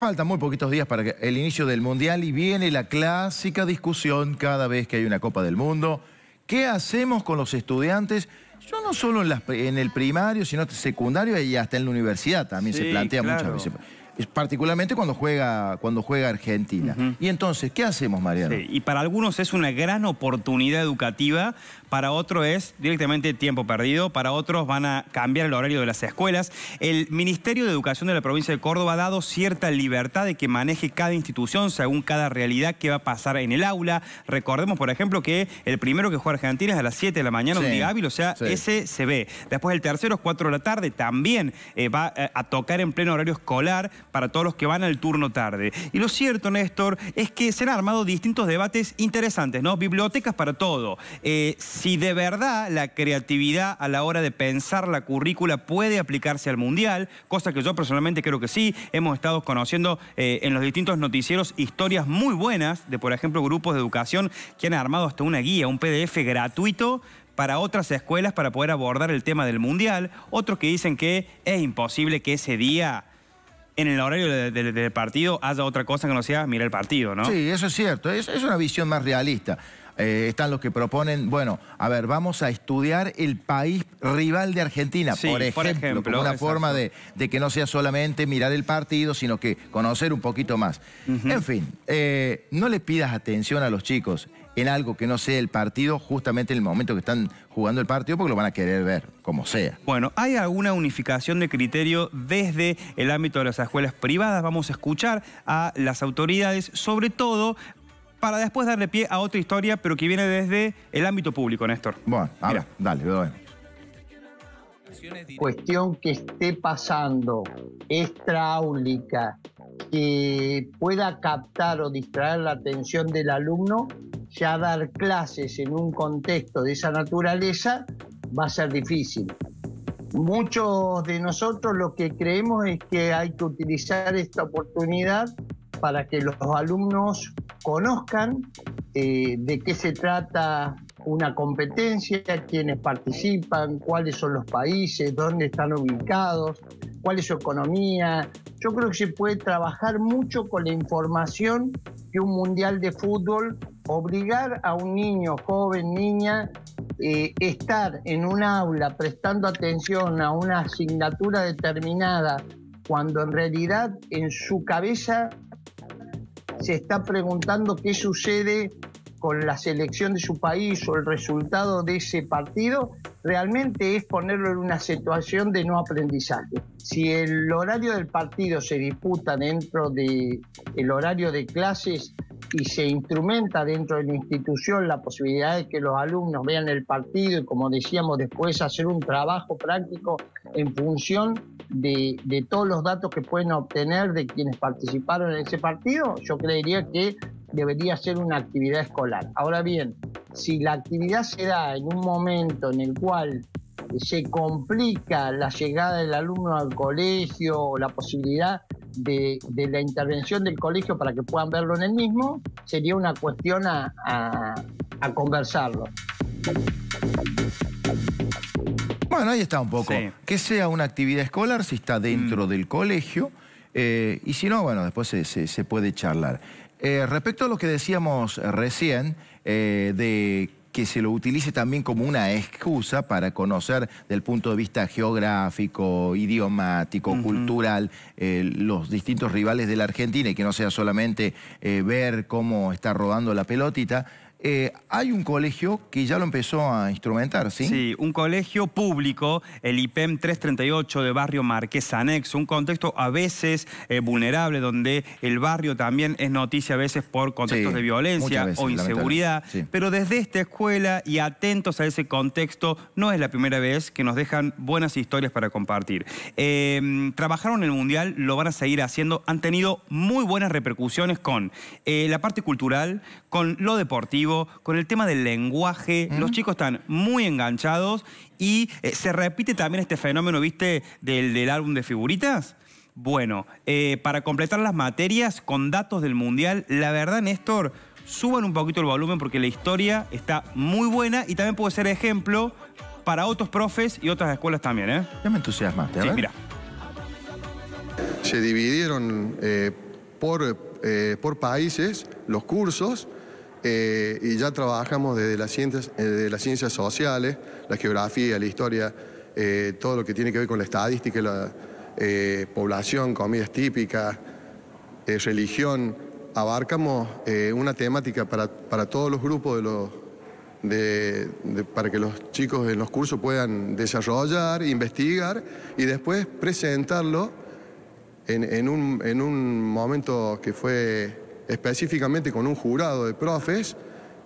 Faltan muy poquitos días para el inicio del Mundial y viene la clásica discusión cada vez que hay una Copa del Mundo. ¿Qué hacemos con los estudiantes? Yo no solo en, el primario, sino en el secundario y hasta en la universidad también se plantea muchas veces particularmente cuando juega, cuando juega Argentina. Y entonces, ¿qué hacemos, Mariano? y para algunos es una gran oportunidad educativa, para otros es directamente tiempo perdido, para otros van a cambiar el horario de las escuelas. El Ministerio de Educación de la provincia de Córdoba ha dado cierta libertad de que maneje cada institución según cada realidad que va a pasar en el aula. Recordemos, por ejemplo, que el primero que juega Argentina es a las 7 de la mañana, un día hábil, o sea, ese se ve. Después el tercero es 4 de la tarde, también eh, va eh, a tocar en pleno horario escolar para todos los que van al turno tarde. Y lo cierto, Néstor, es que se han armado distintos debates interesantes, ¿no? Bibliotecas para todo. Eh, si de verdad la creatividad a la hora de pensar la currícula puede aplicarse al Mundial, cosa que yo personalmente creo que sí. Hemos estado conociendo eh, en los distintos noticieros historias muy buenas de, por ejemplo, grupos de educación que han armado hasta una guía, un PDF gratuito para otras escuelas para poder abordar el tema del Mundial. Otros que dicen que es imposible que ese día en el horario del partido haya otra cosa que no sea mirar el partido, ¿no? Sí, eso es cierto. Es, una visión más realista. Eh, están los que proponen, bueno, a ver, vamos a estudiar el país rival de Argentina, por, ejemplo, por una forma de, que no sea solamente mirar el partido, sino que conocer un poquito más. En fin, eh, no le pidas atención a los chicos en algo que no sea el partido, justamente en el momento que están jugando el partido, porque lo van a querer ver, como sea. Bueno, ¿hay alguna unificación de criterio desde el ámbito de las escuelas privadas? Vamos a escuchar a las autoridades, sobre todo para después darle pie a otra historia, pero que viene desde el ámbito público, Néstor. Bueno, ahora dale, dale, Cuestión que esté pasando, extraúlica, que pueda captar o distraer la atención del alumno, ya dar clases en un contexto de esa naturaleza va a ser difícil. Muchos de nosotros lo que creemos es que hay que utilizar esta oportunidad para que los alumnos conozcan eh, de qué se trata una competencia, quiénes participan, cuáles son los países, dónde están ubicados, cuál es su economía. Yo creo que se puede trabajar mucho con la información que un mundial de fútbol obligar a un niño, joven, niña, eh, estar en un aula prestando atención a una asignatura determinada, cuando en realidad en su cabeza se está preguntando qué sucede con la selección de su país o el resultado de ese partido, realmente es ponerlo en una situación de no aprendizaje. Si el horario del partido se disputa dentro del horario de clases, y se instrumenta dentro de la institución la posibilidad de que los alumnos vean el partido y, como decíamos, después hacer un trabajo práctico en función de, todos los datos que pueden obtener de quienes participaron en ese partido, yo creería que debería ser una actividad escolar. Ahora bien, si la actividad se da en un momento en el cual se complica la llegada del alumno al colegio o la posibilidad de, la intervención del colegio para que puedan verlo en el mismo, sería una cuestión a, conversarlo. Bueno, ahí está un poco. Que sea una actividad escolar si está dentro mm. del colegio. Eh, y si no, bueno, después se, puede charlar. Eh, respecto a lo que decíamos recién eh, de que se lo utilice también como una excusa para conocer del punto de vista geográfico, idiomático, cultural, eh, los distintos rivales de la Argentina y que no sea solamente eh, ver cómo está rodando la pelotita, eh, hay un colegio que ya lo empezó a instrumentar, ¿sí? Sí, un colegio público, el IPEM 338 de barrio Marqués Anexo, un contexto a veces eh, vulnerable, donde el barrio también es noticia a veces por contextos de violencia o inseguridad. Pero desde esta escuela y atentos a ese contexto, no es la primera vez que nos dejan buenas historias para compartir. Em, trabajaron en el Mundial, lo van a seguir haciendo, han tenido muy buenas repercusiones con eh, la parte cultural, con lo deportivo, con el tema del lenguaje. Los chicos están muy enganchados y eh, se repite también este fenómeno, ¿viste? Del, del álbum de figuritas. Bueno, eh, para completar las materias con datos del Mundial, la verdad, Néstor, suban un poquito el volumen porque la historia está muy buena y también puede ser ejemplo para otros profes y otras escuelas también, ¿eh? Ya me entusiasmaste, a Sí, mira. Se dividieron eh, por, por países los cursos eh, y ya trabajamos desde las ciencias, eh, las ciencias sociales, la geografía, la historia, eh, todo lo que tiene que ver con la estadística, la población, comidas típicas, religión. Abarcamos una temática para, todos los grupos de los, para que los chicos en los cursos puedan desarrollar, investigar y después presentarlo un, en un momento que fue específicamente con un jurado de profes.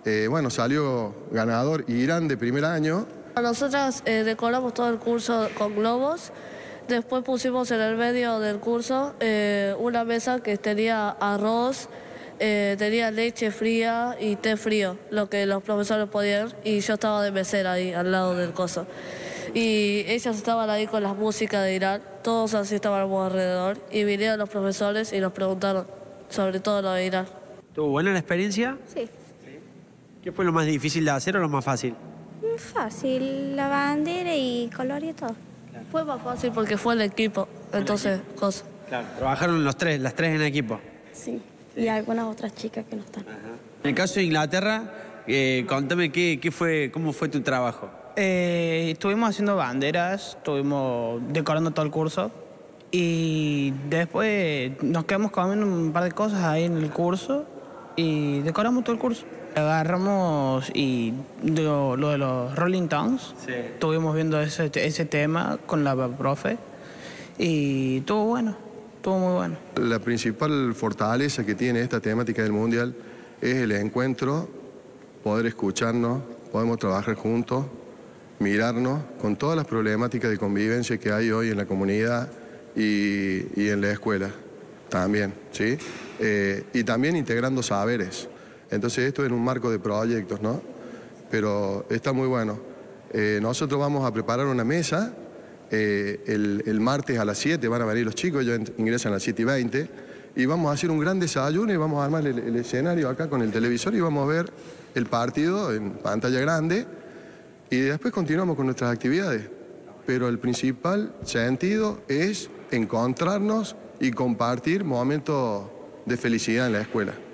Eh, bueno, salió ganador Irán de primer año. Nosotras eh, decoramos todo el curso con globos. Después pusimos en el medio del curso eh, una mesa que tenía arroz, tenía leche fría y té frío, lo que los profesores podían. Y yo estaba de mesera ahí al lado del coso. Y ellas estaban ahí con la música de Irán, todos así estábamos alrededor. Y vinieron los profesores y nos preguntaron sobre todo lo de ¿Tuvo buena la experiencia? Sí. ¿Qué fue lo más difícil de hacer o lo más fácil? Mm, fácil, la bandera y color y todo. Fue más fácil porque fue el equipo, entonces, cosas. Claro, trabajaron los tres, las tres en equipo. Sí, y algunas otras chicas que no están. En el caso de Inglaterra, eh, contame qué, fue, cómo fue tu trabajo. Eh, estuvimos haciendo banderas, estuvimos decorando todo el curso. Y después nos quedamos comiendo un par de cosas ahí en el curso y decoramos todo el curso. Agarramos y lo, de los Rolling Towns. estuvimos viendo ese, ese tema con la profe y todo bueno, todo muy bueno. La principal fortaleza que tiene esta temática del Mundial es el encuentro, poder escucharnos, podemos trabajar juntos, mirarnos con todas las problemáticas de convivencia que hay hoy en la comunidad y, en la escuela también, ¿sí? Eh, y también integrando saberes. Entonces esto en un marco de proyectos, ¿no? Pero está muy bueno. Eh, nosotros vamos a preparar una mesa, eh, el, martes a las 7 van a venir los chicos, ya ingresan a las 7 y 20, y vamos a hacer un gran desayuno y vamos a armar el escenario acá con el televisor y vamos a ver el partido en pantalla grande y después continuamos con nuestras actividades pero el principal sentido es encontrarnos y compartir momentos de felicidad en la escuela.